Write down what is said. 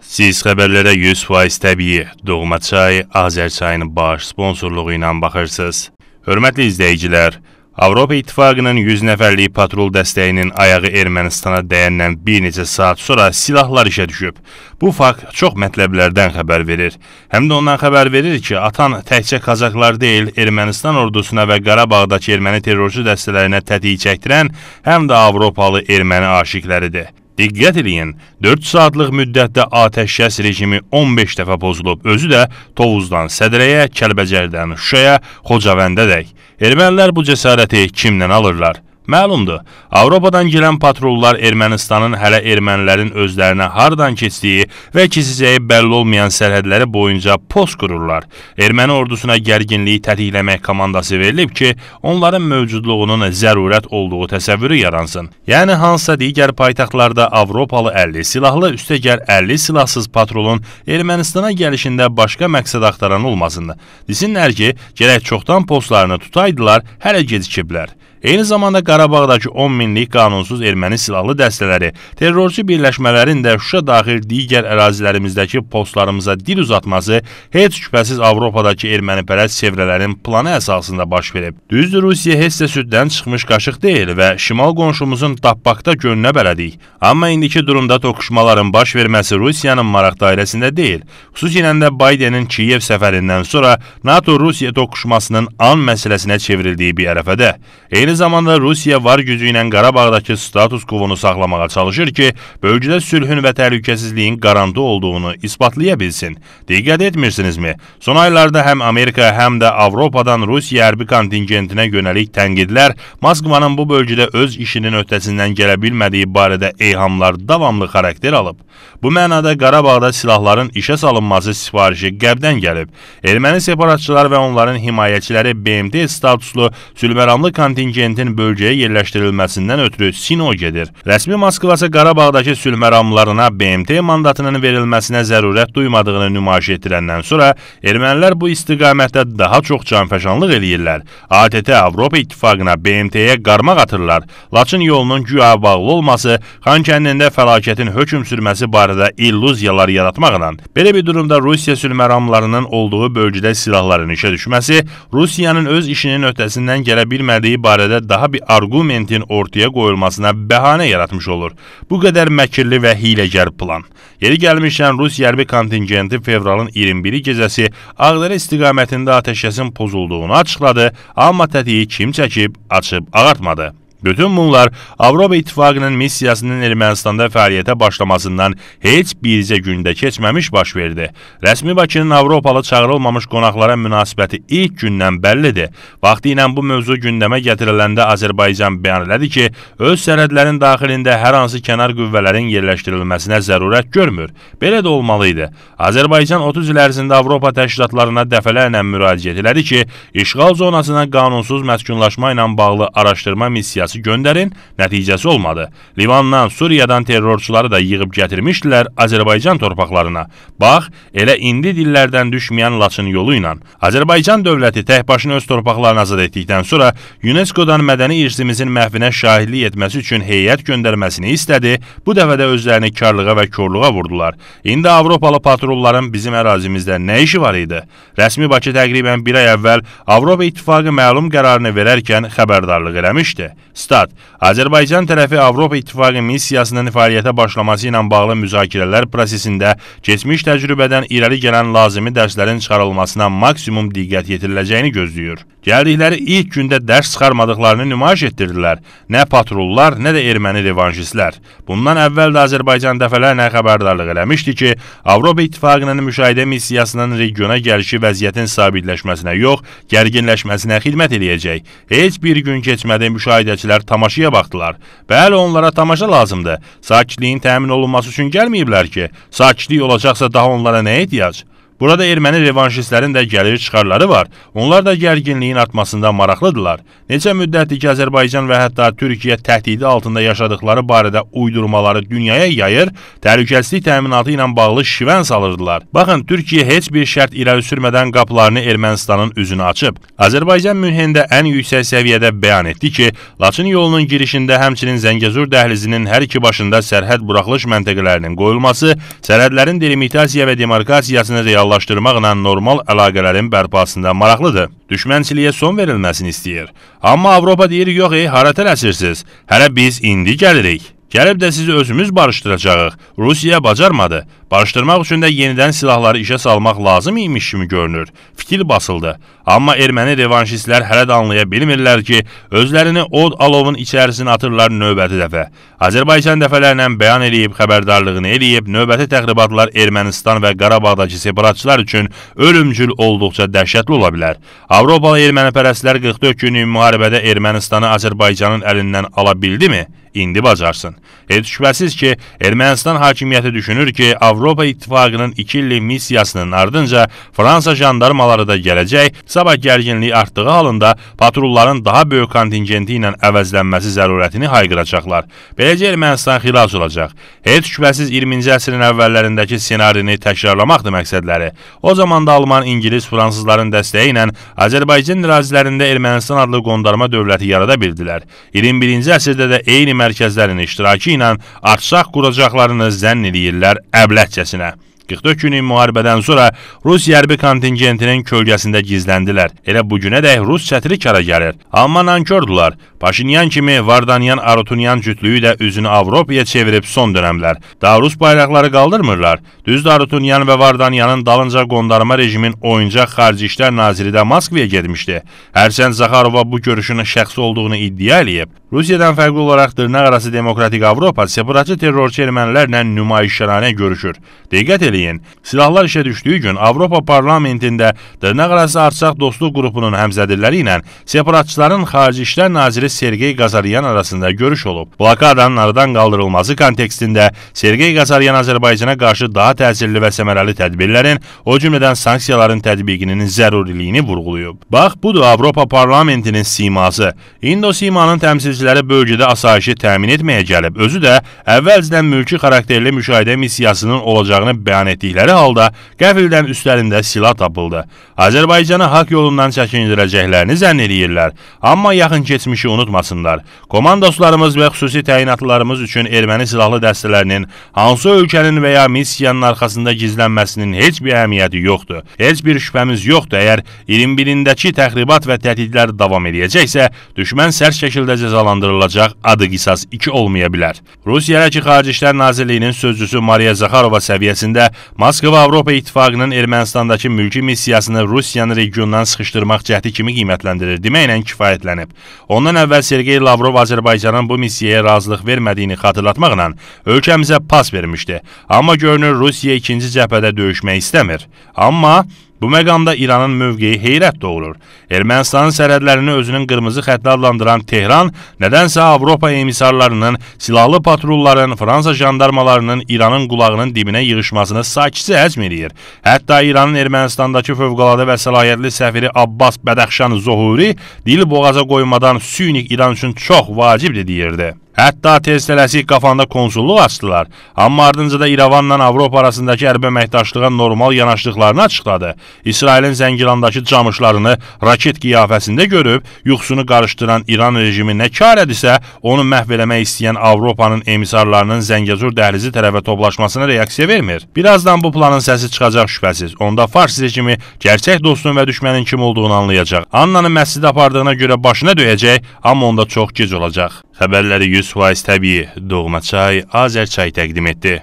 Siz xəbərlərə 100% təbii Doğma çay Azərçayın baş sponsorluğu ilə baxırsınız. Hörmətli izləyicilər, Avropa İttifaqının 100 nəfərlik patrul dəstəyinin ayağı Ermənistana dəyəndən bir neçə saat sonra silahlar işə düşüb. Bu fakt çox mətləblərdən xəbər verir. Həm də ondan xəbər verir ki, atan təkcə Kazaklar deyil, Ermənistan ordusuna və Qarabağdakı erməni terrorçu dəstələrinə tətik çəkdirən həm də Avropalı erməni aşiqləridir. Diqqət eləyin, 4 saatlıq müddətdə atəşkəs rejimi 15 dəfə pozulub, özü də Tovuzdan Sədrəyə, Kəlbəcərdən Şuşaya, Xocavəndədək. Ermənilər bu cəsarəti kimdən alırlar? Məlumdur, Avropadan girən patrullar Ermənistanın hələ ermənilərin özlərinə hardan keçdiyi və keçəcəyi bəlli olmayan sərhədləri boyunca post qururlar. Erməni ordusuna gərginliyi tətikləmək komandası verilib ki, onların mövcudluğunun zərurət olduğu təsəvvürü yaransın. Yəni, hansısa digər paytaxtlarda Avropalı 50 silahlı üstəgər 50 silahsız patrulun Ermənistana gəlişində başqa məqsəd axtaran olmasındır. Desinlər ki, gələk çoxdan postlarını tutaydılar, hələ gecikiblər. Eyni zamanda Qarabağdakı 10 minlik qanunsuz erməni silahlı dəstələri, terrorçu birləşmələrin də Şuşa daxil digər ərazilərimizdəki postlarımıza dil uzatması heç şübhəsiz Avropadakı ermənipərəst çevrələrin planı əsasında baş verib. Düzdür, Rusiya heç də süddən çıxmış qaşıq deyil və şimal qonşumuzun Dabbaqda gönünə bələdik. Amma indiki durumda toqquşmaların baş verməsi Rusiyanın maraq dairəsində deyil. Xüsusilə də Baydenin Kiyev səfərindən sonra NATO-Rusiya toqquşmasının an məsələsinə çevrildiyi bir ərəfədə. Eyni Eyni zamanda Rusiya var gücü ilə Qarabağdakı status quo-nu saxlamağa çalışır ki, bölgədə sülhün və təhlükəsizliyin qarandı olduğunu isbatlaya bilsin. Diqqət etmirsinizmi? Son aylarda həm Amerika, həm də Avropadan Rusiya hərbi kontingentinə yönəlik tənqidlər Moskvanın bu bölgədə öz işinin öhdəsindən gələ bilmədiyi barədə eyhamlar davamlı xarakter alıb. Bu mənada Qarabağda silahların işə salınması sifarişi Qərbdən gəlib. Erməni separatçılar və onların himayəçiləri BMT statuslu sülhməramlı kontingentini agentin bölgəyə yerləşdirilməsindən ötürü Sino gedir. Rəsmi Moskva isə Qarabağdakı sülh məramlarına BMT mandatının verilməsinə zərurət duymadığını nümayiş etdirəndən sonra ermənilər bu istiqamətdə daha çox canfəşanlıq eləyirlər. ATT Avropa İttifaqına BMT-yə qarmaq atırlar. Laçın yolunun güya bağlı olması Xan kəndində fəlakətin hökm sürməsi barədə illüziyalar yaratmaqla belə bir durumda Rusiya sülh məramlarının olduğu bölgədə silahların işə düşməsi Rusiyanın öz işinin öhdəsindən gələ bilmədiyi barədə məsələdə daha bir arqumentin ortaya qoyulmasına bəhanə yaratmış olur. Bu qədər məkirli və hiləgər plan. Yeri gəlmişkən Rus hərbi kontingenti fevralın 21-i gecəsi Ağdərə istiqamətində atəşkəsin pozulduğunu açıqladı, amma tətiyi kim çəkib, açıb ağartmadı. Bütün bunlar Avropa İttifaqının missiyasının Ermənistanda fəaliyyətə başlamasından heç bircə gündə keçməmiş baş verdi. Rəsmi Bakının Avropalı çağırılmamış qonaqlara münasibəti ilk gündən bəllidir. Vaxtı ilə bu mövzu gündəmə gətiriləndə Azərbaycan bəyan elədi ki, öz sərhədlərin daxilində hər hansı kənar qüvvələrin yerləşdirilməsinə zərurət görmür. Belə də olmalı idi. Azərbaycan 30 il ərzində Avropa təşkilatlarına dəfələrlə müraciət elədi ki, işğal zonasına qanunsuz məskunlaşma ilə bağlı araşdırma missiyası təyyarəsi göndərin, nəticəsi olmadı. Livandan, Suriyadan terrorçuları da yığıb gətirmişdilər Azərbaycan torpaqlarına. Bax, elə indi dillərdən düşməyən Laçın yolu ilə Azərbaycan dövləti təkbaşına öz torpaqlarını azad etdikdən sonra UNESCO-dan mədəni irsimizin məhvinə şahidlik etməsi üçün heyət göndərməsini istədi. Bu dəfə də özlərini karlığa və korluğa vurdular. İndi Avropalı patrolların bizim ərazimizdə nə işi var idi? Rəsmi Bakı təqribən bir ay əvvəl Avropa İttifaqı məlum qərarını verərkən xəbərdarlıq eləmişdi. Stat. Azərbaycan tərəfi Avropa İttifaqı missiyasının fəaliyyətə başlaması ilə bağlı müzakirələr prosesində keçmiş təcrübədən irəli gələn lazımi dərslərin çıxarılmasına maksimum diqqət yetiriləcəyini gözləyir. Gəldikləri ilk gündə dərs çıxarmadıqlarını nümayiş etdirdilər. Nə patrullar, nə də erməni revanşistlər. Bundan əvvəl də Azərbaycan dəfələrlə xəbərdarlıq eləmişdi ki, Avropa İttifaqının müşahidə missiyasının regiona gəlişi vəziyyətin sabitləşməsinə yox, gərginləşməsinə xidmət eləyəcək. Heç bir gün keçmədi müşahidəçilər işçilər tamaşaya baxdılar. Bəli, onlara tamaşa lazımdır. Sakitliyin təmin olunması üçün gəlməyiblər ki. Sakitlik olacaqsa daha onlara nə ehtiyac? Burada erməni revanşistlərin də gəlir çıxarları var. Onlar da gərginliyin artmasında maraqlıdırlar. Neçə müddətdir ki, Azərbaycan və hətta Türkiyə təhdidi altında yaşadıkları barədə uydurmaları dünyaya yayır, təhlükəsizlik təminatı ilə bağlı şivən salırdılar. Baxın, Türkiyə heç bir şərt irəli sürmədən qapılarını Ermənistanın üzünə açıb. Azərbaycan Münhendə ən yüksək səviyyədə bəyan etdi ki, Laçın yolunun girişində həmçinin Zəngəzur dəhlizinin hər iki başında sərhəd buraxılış məntəqələrinin qoyulması, sərhədlərin delimitasiyası və demarkasiyasını real normallaşdırmaqla normal əlaqələrin bərpasında maraqlıdır. Düşmənçiliyə son verilməsini istəyir. Amma Avropa deyir, yox, ey, hara tələsirsiniz? Hələ biz indi gəlirik. Gəlib də sizi özümüz barışdıracağıq. Rusiya bacarmadı. Barışdırmaq üçün də yenidən silahları işə salmaq lazım imiş kimi görünür. Fikir basıldı. Amma erməni revanşistlər hələ də anlaya bilmirlər ki, özlərini od alovun içərisinə atırlar növbəti dəfə. Azərbaycan dəfələrlə bəyan eləyib, xəbərdarlığını eləyib, növbəti təxribatlar Ermənistan və Qarabağdakı separatçılar üçün ölümcül olduqca dəhşətli ola bilər. Avropalı ermənipərəstlər 44 günlük müharibədə Ermənistanı Azərbaycanın əlindən ala bildimi? indi bacarsın. Heç şübhəsiz ki, Ermənistan hakimiyyəti düşünür ki, Avropa İttifaqının 2 illik missiyasının ardınca Fransa jandarmaları da gələcək, sabah gərginliyi artdığı halında patrulların daha böyük kontingenti ilə əvəzlənməsi zərurətini hayqıracaqlar. Beləcə Ermənistan xilas olacaq. Heç şübhəsiz 20-ci əsrin əvvəllərindəki ssenarini təkrarlamaqdır məqsədləri. O zaman da Alman, İngilis, Fransızların dəstəyi ilə Azərbaycan ərazilərində Ermənistan adlı qondarma dövləti yarada bildilər. 21-ci əsrdə də eyni mərkəzlərinin iştirakı ilə Arsaq quracaqlarını zənn eləyirlər əbləhcəsinə. 44 günlük müharibədən sonra Rus hərbi kontingentinin kölgəsində gizləndilər. Elə bu günə dək Rus çətiri kara gəlir. Amma nankordurlar. Paşinyan kimi Vardanyan Arutunyan cütlüyü də üzünü Avropaya çevirib son dönəmlər. Daha Rus bayraqları qaldırmırlar. Düz Arutunyan və Vardanyanın dalınca qondarma rejimin oyuncaq xarici işlər naziri də Moskvaya getmişdi. Hərsən Zaxarova bu görüşün şəxsi olduğunu iddia eləyib. Rusiyadan fərqli olaraq dırnaqarası demokratik Avropa separatçı terrorçu ermənilərlə nümayişlərə görüşür. Diqqət eləyin, silahlar işə düşdüyü gün Avropa parlamentində dırnaqarası Artsaq dostluq qrupunun həmzədilləri ilə separatçıların Xarici İşlər naziri Sergey Qazaryan arasında görüş olub. Blokadanın aradan qaldırılması kontekstində Sergey Qazaryan Azərbaycana qarşı daha təsirli və səmərəli tədbirlərin, o cümlədən sanksiyaların tətbiqinin zəruriliyini vurğulayıb. Bax, budur Avropa parlamentinin siması. İndo simanın təmsilçisi ərazilərə bölgədə asayişi təmin etməyə gəlib. Özü də əvvəlcədən mülki xarakterli müşahidə missiyasının olacağını bəyan etdikləri halda qəfildən üstlərində silah tapıldı. Azərbaycanı haqq yolundan çəkindirəcəklərini zənn edirlər, amma yaxın keçmişi unutmasınlar. Komandoslarımız və xüsusi təyinatlılarımız üçün erməni silahlı dəstələrinin hansı ölkənin və ya missiyanın arxasında gizlənməsinin heç bir əhəmiyyəti yoxdur. Heç bir şübhəmiz yoxdur. Əgər 21-indəki təxribat və təhdidlər davam edəcəksə, düşmən sərt şəkildə cəzalandırılacaq cəzalandırılacaq adı qisas 2 olmaya bilər. Rusiya ki, Xarici İşlər Nazirliyinin sözcüsü Maria Zaxarova səviyyəsində Moskva Avropa İttifaqının Ermənistandakı mülki missiyasını Rusiyanı regiondan sıxışdırmaq cəhdi kimi qiymətləndirir deməklə kifayətlənib. Ondan əvvəl Sergey Lavrov Azərbaycanın bu missiyaya razılıq vermədiyini xatırlatmaqla ölkəmizə pas vermişdi. Amma görünür Rusiya ikinci cəbhədə döyüşmək istəmir. Amma Bu məqamda İranın mövqeyi heyrət doğurur. Ermənistanın sərhədlərini özünün qırmızı xətti adlandıran Tehran nədənsə Avropa emisarlarının, silahlı patrulların, Fransa jandarmalarının İranın qulağının dibinə yığışmasını sakitcə həzm edir. Hətta İranın Ermənistandakı fövqəladə və səlahiyyətli səfiri Abbas Bədəxşan Zohuri dil boğaza qoymadan sünik İran üçün çox vacibdir deyirdi. Hətta tez tələsik qafanda konsulluq açdılar, amma ardınca da İrəvanla Avropa arasındakı hərbi əməkdaşlığa normal yanaşdıqlarını açıqladı. İsrailin Zəngilandakı camışlarını raket qiyafəsində görüb, yuxusunu qarışdıran İran rejimi nə kar edisə, onu məhv eləmək istəyən Avropanın emisarlarının Zəngəzur dəhlizi tərəfə toplaşmasına reaksiya vermir. Birazdan bu planın səsi çıxacaq şübhəsiz. Onda Fars rejimi gerçək dostun və düşmənin kim olduğunu anlayacaq. Annanı məscidə apardığına görə başına döyəcək, amma onda çox gec olacaq. Xəbərləri 100% təbii Doğmaçay Azərçay təqdim etdi.